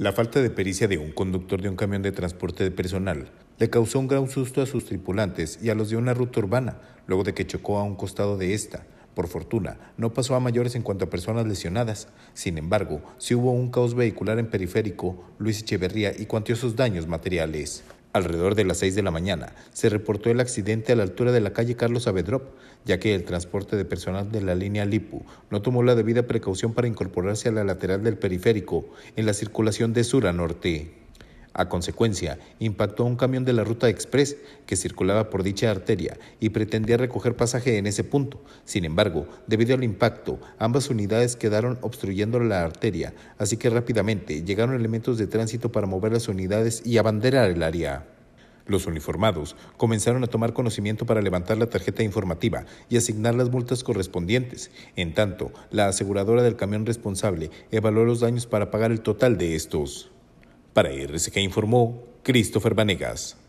La falta de pericia de un conductor de un camión de transporte de personal le causó un gran susto a sus tripulantes y a los de una ruta urbana, luego de que chocó a un costado de esta. Por fortuna, no pasó a mayores en cuanto a personas lesionadas. Sin embargo, si hubo un caos vehicular en periférico, Luis Echeverría y cuantiosos daños materiales. Alrededor de las 6 de la mañana se reportó el accidente a la altura de la calle Carlos Avedrop, ya que el transporte de personal de la línea Lipu no tomó la debida precaución para incorporarse a la lateral del periférico en la circulación de sur a norte. A consecuencia, impactó un camión de la ruta express que circulaba por dicha arteria y pretendía recoger pasaje en ese punto. Sin embargo, debido al impacto, ambas unidades quedaron obstruyendo la arteria, así que rápidamente llegaron elementos de tránsito para mover las unidades y abanderar el área. Los uniformados comenzaron a tomar conocimiento para levantar la tarjeta informativa y asignar las multas correspondientes. En tanto, la aseguradora del camión responsable evaluó los daños para pagar el total de estos. Para RSK informó Christopher Vanegas.